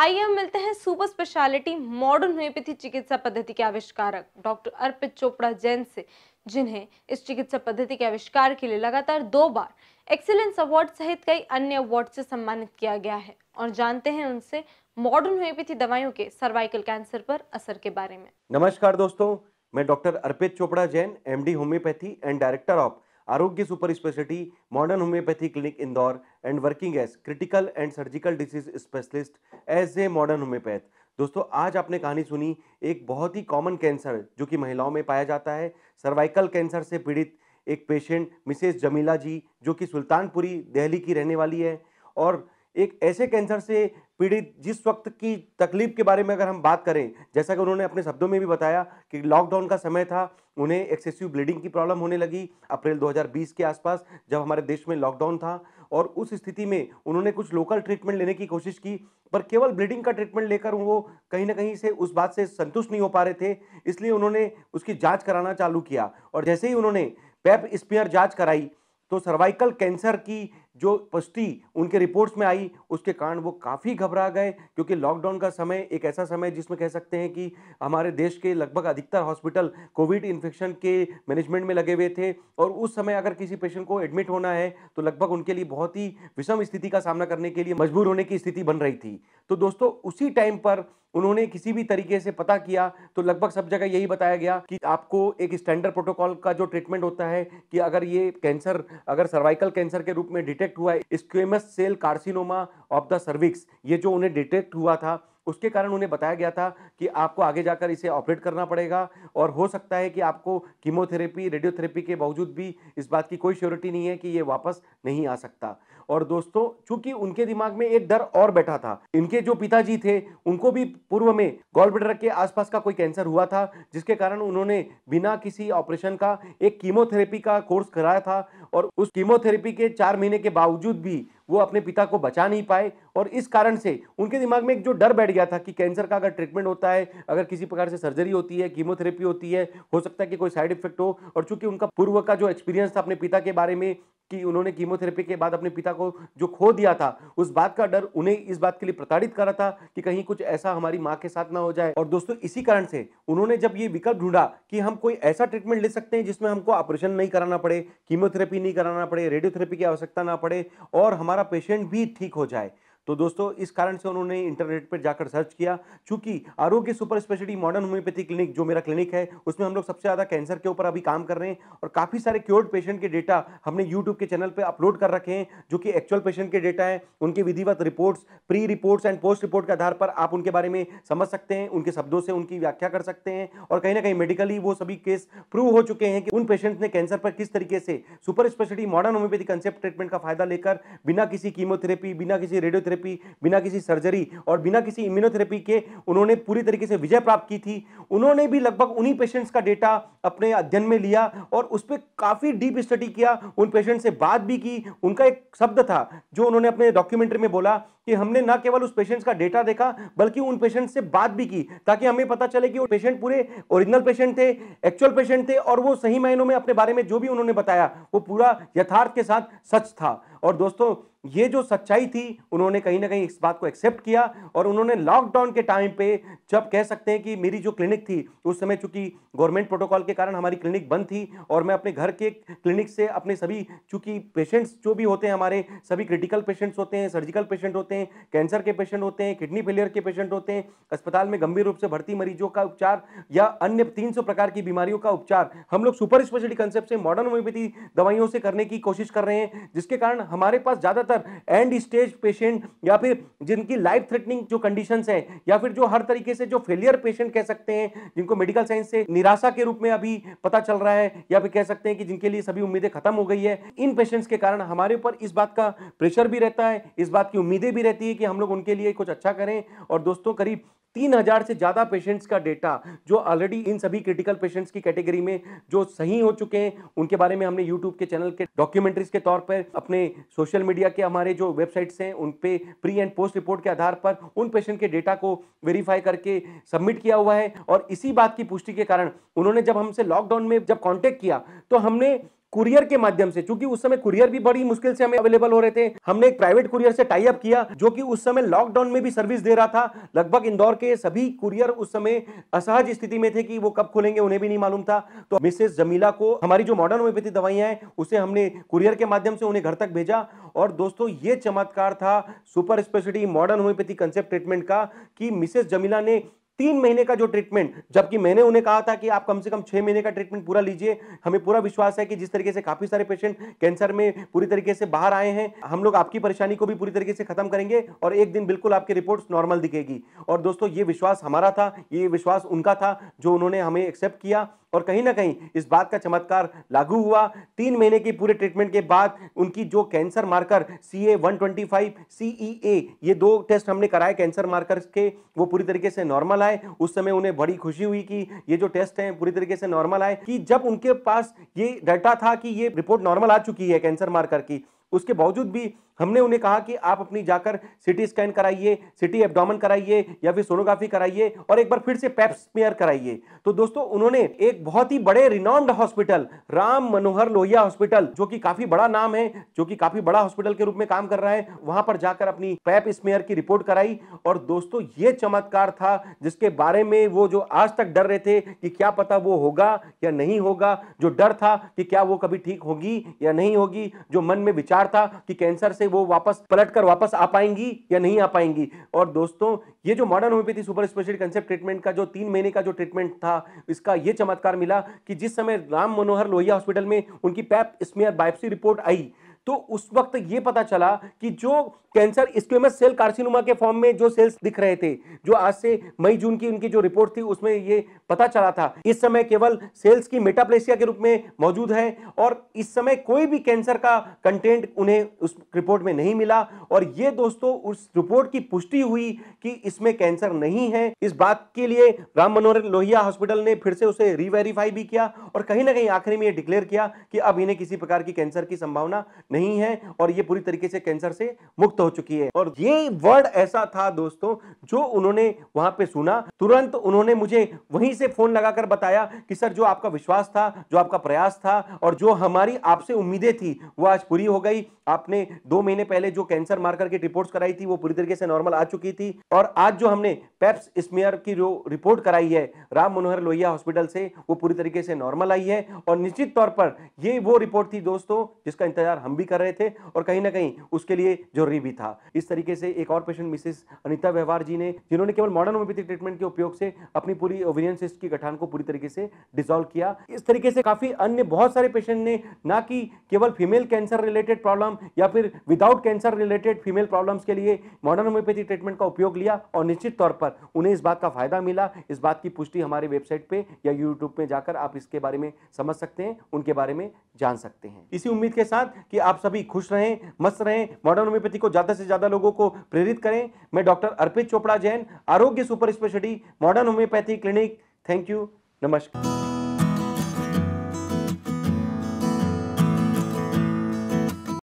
आइए हम मिलते हैं सुपर स्पेशलिटी मॉडर्न होम्योपैथी चिकित्सा पद्धति के आविष्कारक डॉक्टर अर्पित चोपड़ा जैन से जिन्हें इस चिकित्सा पद्धति के आविष्कार के लिए लगातार दो बार एक्सीलेंस अवार्ड सहित कई अन्य अवार्ड से सम्मानित किया गया है और जानते हैं उनसे मॉडर्न होम्योपैथी दवाइयों के सर्वाइकल कैंसर पर असर के बारे में नमस्कार दोस्तों मैं doctor Arpit Chopra Jain M homeopathy and director of Arogya super speciality modern homeopathy clinic Indore and working as critical and surgical disease specialist as a modern homeopath दोस्तों आज आपने कहानी सुनी एक बहुत ही कॉमन कैंसर जो कि महिलाओं में पाया जाता है सर्वाइकल कैंसर से पीड़ित एक पेशेंट मिसेस जमीला जी जो कि सुल्तानपुरी दिल्ली की रहने वाली है और एक ऐसे कैंसर से पीड़ित जिस वक्त की तकलीफ के बारे में अगर हम बात करें जैसा कि उन्होंने अपने शब्दों में भी बताया कि लॉकडाउन का समय था उन्हें एक्सेसिव ब्लीडिंग की प्रॉब्लम होने लगी अप्रैल 2020 के आसपास जब हमारे देश में लॉकडाउन था और उस स्थिति में उन्होंने कुछ लोकल ट्रीटमेंट लेने की कोशिश की पर केवल ब्लीडिंग का ट्रीटमेंट लेकर वो कहीं ना कहीं से उस बात से संतुष्ट नहीं हो पा रहे थे इसलिए उन्होंने उसकी जाँच कराना चालू किया और जैसे ही उन्होंने पैप स्पियर जाँच कराई तो सर्वाइकल कैंसर की जो पुष्टि उनके रिपोर्ट्स में आई उसके कारण वो काफ़ी घबरा गए क्योंकि लॉकडाउन का समय एक ऐसा समय जिसमें कह सकते हैं कि हमारे देश के लगभग अधिकतर हॉस्पिटल कोविड इन्फेक्शन के मैनेजमेंट में लगे हुए थे और उस समय अगर किसी पेशेंट को एडमिट होना है तो लगभग उनके लिए बहुत ही विषम स्थिति का सामना करने के लिए मजबूर होने की स्थिति बन रही थी तो दोस्तों उसी टाइम पर उन्होंने किसी भी तरीके से पता किया तो लगभग सब जगह यही बताया गया कि आपको एक स्टैंडर्ड प्रोटोकॉल का जो ट्रीटमेंट होता है कि अगर ये कैंसर अगर सर्वाइकल कैंसर के रूप में डिटेक्ट डिटेक्ट हुआ है squamous cell carcinoma of the cervix ये जो उन्हें डिटेक्ट हुआ था उसके कारण उन्हें बताया गया था कि आपको आगे जाकर इसे ऑपरेट करना पड़ेगा और हो सकता है कि आपको कीमोथेरेपी रेडियोथेरेपी के बावजूद भी इस बात की कोई श्योरिटी नहीं है कि ये वापस नहीं आ सकता और दोस्तों चूंकि उनके दिमाग में एक डर और बैठा था इनके जो पिताजी थे उनको भी पूर्व में गॉल ब्लेडर के आसपास का कोई कैंसर हुआ था जिसके कारण उन्होंने बिना किसी ऑपरेशन का एक कीमोथेरेपी का कोर्स कराया था और उस कीमोथेरेपी के चार महीने के बावजूद भी वो अपने पिता को बचा नहीं पाए और इस कारण से उनके दिमाग में एक जो डर बैठ गया था कि कैंसर का अगर ट्रीटमेंट होता है अगर किसी प्रकार से सर्जरी होती है कीमोथेरेपी होती है हो सकता है कि कोई साइड इफेक्ट हो और चूंकि उनका पूर्व का जो एक्सपीरियंस था अपने पिता के बारे में कि उन्होंने कीमोथेरेपी के बाद अपने पिता को जो खो दिया था उस बात का डर उन्हें इस बात के लिए प्रताड़ित कर रहा था कि कहीं कुछ ऐसा हमारी माँ के साथ ना हो जाए और दोस्तों इसी कारण से उन्होंने जब ये विकल्प ढूंढा कि हम कोई ऐसा ट्रीटमेंट ले सकते हैं जिसमें हमको ऑपरेशन नहीं कराना पड़े कीमोथेरेपी नहीं कराना पड़े रेडियोथेरेपी की आवश्यकता ना पड़े और हमारा पेशेंट भी ठीक हो जाए तो दोस्तों इस कारण से उन्होंने इंटरनेट पर जाकर सर्च किया चूंकि Arogya super speciality modern homeopathy clinic जो मेरा क्लिनिक है उसमें हम लोग सबसे ज़्यादा कैंसर के ऊपर अभी काम कर रहे हैं और काफ़ी सारे क्योर्ड पेशेंट के डेटा हमने यूट्यूब के चैनल पर अपलोड कर रखे हैं जो कि एक्चुअल पेशेंट के डेटा है उनके विधिवत reports pre reports and post report के आधार पर आप उनके बारे में समझ सकते हैं उनके शब्दों से उनकी व्याख्या कर सकते हैं और कहीं ना कहीं मेडिकली वो सभी केस प्रूव हो चुके हैं कि उन पेशेंट्स ने कैंसर पर किस तरीके से super speciality modern homoeopathy concept treatment का फायदा लेकर बिना किसी कीमोथेरेपी बिना किसी रेडियोथेरेपी केमोथेरेपी बिना किसी सर्जरी और बिना किसी इम्यूनोथेरेपी के उन्होंने पूरी तरीके से विजय प्राप्त की थी उन्होंने भी लगभग उन्हीं पेशेंट्स का डेटा अपने अध्ययन में लिया और उस पर काफ़ी डीप स्टडी किया उन पेशेंट से बात भी की उनका एक शब्द था जो उन्होंने अपने डॉक्यूमेंट्री में बोला कि हमने ना केवल उस पेशेंट्स का डेटा देखा बल्कि उन पेशेंट से बात भी की ताकि हमें पता चले कि वो पेशेंट पूरे ओरिजिनल पेशेंट थे एक्चुअल पेशेंट थे और वो सही मायनों में अपने बारे में जो भी उन्होंने बताया वो पूरा यथार्थ के साथ सच था और दोस्तों ये जो सच्चाई थी उन्होंने कहीं ना कहीं इस बात को एक्सेप्ट किया और उन्होंने लॉकडाउन के टाइम पे जब कह सकते हैं कि मेरी जो क्लिनिक थी उस समय चूंकि गवर्नमेंट प्रोटोकॉल के कारण हमारी क्लिनिक बंद थी और मैं अपने घर के क्लिनिक से अपने सभी चूंकि पेशेंट्स जो भी होते हैं हमारे सभी क्रिटिकल पेशेंट्स होते हैं सर्जिकल पेशेंट होते हैं कैंसर के पेशेंट होते हैं किडनी फेलियर के पेशेंट होते हैं अस्पताल में गंभीर रूप से भर्ती मरीजों का उपचार या अन्य तीन प्रकार की बीमारियों का उपचार हम लोग सुपर स्पेशलिटी कंसेप्ट से मॉडर्न होम्योपैथी दवाइयों से करने की कोशिश कर रहे हैं जिसके कारण हमारे पास ज़्यादातर ज़्यादातर एंड स्टेज पेशेंट या फिर जिनकी लाइफ थ्रेटनिंग जो कंडीशंस हैं या फिर जो हर तरीके से जो फेलियर पेशेंट कह सकते हैं जिनको मेडिकल साइंस से निराशा के रूप में अभी पता चल रहा है या फिर कह सकते हैं कि जिनके लिए सभी उम्मीदें खत्म हो गई है इन पेशेंट्स के कारण हमारे ऊपर इस बात का प्रेशर भी रहता है इस बात की उम्मीदें भी रहती है कि हम लोग उनके लिए कुछ अच्छा करें और दोस्तों करीब तीन हजार से ज़्यादा पेशेंट्स का डेटा जो ऑलरेडी इन सभी क्रिटिकल पेशेंट्स की कैटेगरी में जो सही हो चुके हैं उनके बारे में हमने यूट्यूब के चैनल के डॉक्यूमेंट्रीज के तौर पर अपने सोशल मीडिया के हमारे जो वेबसाइट्स हैं उन पे प्री एंड पोस्ट रिपोर्ट के आधार पर उन पेशेंट के डेटा को वेरीफाई करके सबमिट किया हुआ है और इसी बात की पुष्टि के कारण उन्होंने जब हमसे लॉकडाउन में जब कॉन्टेक्ट किया तो हमने कुरियर के माध्यम से चूंकि उस समय कुरियर भी बड़ी मुश्किल से हमें अवेलेबल हो रहे थे हमने एक प्राइवेट कुरियर से टाई अप किया जो कि उस समय लॉकडाउन में भी सर्विस दे रहा था लगभग इंदौर के सभी कुरियर उस समय असहज स्थिति में थे कि वो कब खुलेंगे उन्हें भी नहीं मालूम था तो मिसेस जमीला को हमारी जो मॉडर्न होम्योपैथी दवाइयां हैं उसे हमने कुरियर के माध्यम से उन्हें घर तक भेजा और दोस्तों ये चमत्कार था super speciality modern homoeopathy concept treatment का कि मिसेस जमीला ने तीन महीने का जो ट्रीटमेंट जबकि मैंने उन्हें कहा था कि आप कम से कम छह महीने का ट्रीटमेंट पूरा लीजिए हमें पूरा विश्वास है कि जिस तरीके से काफ़ी सारे पेशेंट कैंसर में पूरी तरीके से बाहर आए हैं हम लोग आपकी परेशानी को भी पूरी तरीके से खत्म करेंगे और एक दिन बिल्कुल आपकी रिपोर्ट्स नॉर्मल दिखेगी और दोस्तों ये विश्वास हमारा था ये विश्वास उनका था जो उन्होंने हमें एक्सेप्ट किया और कहीं ना कहीं इस बात का चमत्कार लागू हुआ तीन महीने की पूरे ट्रीटमेंट के बाद उनकी जो cancer marker C A one twenty five C E A ये दो टेस्ट हमने कराए कैंसर मार्कर के वो पूरी तरीके से नॉर्मल आए उस समय उन्हें बड़ी खुशी हुई कि ये जो टेस्ट हैं पूरी तरीके से नॉर्मल आए कि जब उनके पास ये डाटा था कि ये रिपोर्ट नॉर्मल आ चुकी है कैंसर मार्कर की उसके बावजूद भी हमने उन्हें कहा कि आप अपनी जाकर सिटी स्कैन कराइए सिटी एबडोमन कराइए या फिर सोनोग्राफी कराइए और एक बार फिर से पैप्समेयर कराइए तो दोस्तों उन्होंने एक बहुत ही बड़े renowned hospital Ram Manohar Lohia hospital जो कि काफी बड़ा नाम है जो कि काफी बड़ा हॉस्पिटल के रूप में काम कर रहा है वहां पर जाकर अपनी पैप स्मेयर की रिपोर्ट कराई और दोस्तों ये चमत्कार था जिसके बारे में वो जो आज तक डर रहे थे कि क्या पता वो होगा या नहीं होगा जो डर था कि क्या वो कभी ठीक होगी या नहीं होगी जो मन में विचार था कि कैंसर से वो वापस पलट कर वापस आ पाएंगी या नहीं आ पाएंगी और दोस्तों ये जो modern homoeopathy super speciality concept treatment का जो तीन महीने का जो ट्रीटमेंट था इसका ये चमत्कार मिला कि जिस समय राम मनोहर लोहिया हॉस्पिटल में उनकी पैप स्मेयर बायोप्सी रिपोर्ट आई तो उस वक्त ये पता चला कि जो कैंसर स्क्वेमस सेल कार्सिनोमा के फॉर्म में जो सेल्स दिख रहे थे जो आज से मई जून की उनकी जो रिपोर्ट थी उसमें ये पता चला था इस समय केवल सेल्स की मेटाप्लेसिया के रूप में मौजूद है और इस समय कोई भी कैंसर का कंटेंट उन्हें उस रिपोर्ट में नहीं मिला और ये दोस्तों उस रिपोर्ट की पुष्टि हुई कि इसमें कैंसर नहीं है इस बात के लिए राम मनोहर लोहिया हॉस्पिटल ने फिर से उसे रिवेरीफाई भी किया और कहीं ना कहीं आखिरी में ये डिक्लेयर किया कि अब इन्हें किसी प्रकार की कैंसर की संभावना नहीं है और ये पूरी तरीके से कैंसर से मुक्त हो चुकी है और ये वर्ड ऐसा था दोस्तों जो उन्होंने वहां पे सुना तुरंत उन्होंने मुझे वहीं से फोन लगाकर बताया कि सर जो आपका विश्वास था जो आपका प्रयास था और जो हमारी आपसे उम्मीदें थी वो आज पूरी हो गई आपने दो महीने पहले जो कैंसर मार्कर की रिपोर्ट कराई थी वो पूरी तरीके से नॉर्मल आ चुकी थी और आज जो हमने पेप्स स्मेयर की जो रिपोर्ट कराई है राम मनोहर लोहिया हॉस्पिटल से वो पूरी तरीके से नॉर्मल आई है और निश्चित तौर पर ये वो रिपोर्ट थी दोस्तों जिसका इंतजार हम भी कर रहे थे और कहीं ना कहीं उसके लिए जरूरी भी था इस तरीके से एक और पेशेंट मिसेस अनिता व्यवहार जी ने जिन्होंने केवल मॉडर्न होम्योपैथिक ट्रीटमेंट के उपयोग से अपनी पूरी ओवेरियन सिस्ट की गठान को पूरी तरीके से डिजोल्व किया इस तरीके से काफी अन्य बहुत सारे पेशेंट ने ना कि केवल फीमेल कैंसर रिलेटेड प्रॉब्लम या फिर without cancer related female problems के लिए मॉडर्न होम्योपैथिक ट्रीटमेंट का उपयोग लिया और निश्चित तौर पर पर उन्हें इस बात का फ़ायदा मिला इस बात की पुष्टि हमारे वेबसाइट पे या यूट्यूब पे जाकर आप इसके बारे में समझ सकते हैं उनके बारे में जान सकते हैं इसी उम्मीद के साथ कि आप सभी खुश रहें मस्त रहें मॉडर्न होम्योपैथी को ज़्यादा से ज़्यादा लोगों को प्रेरित करें मैं doctor Arpit Chopra Jain Arogya super speciality modern homeopathy clinic thank you नमस्कार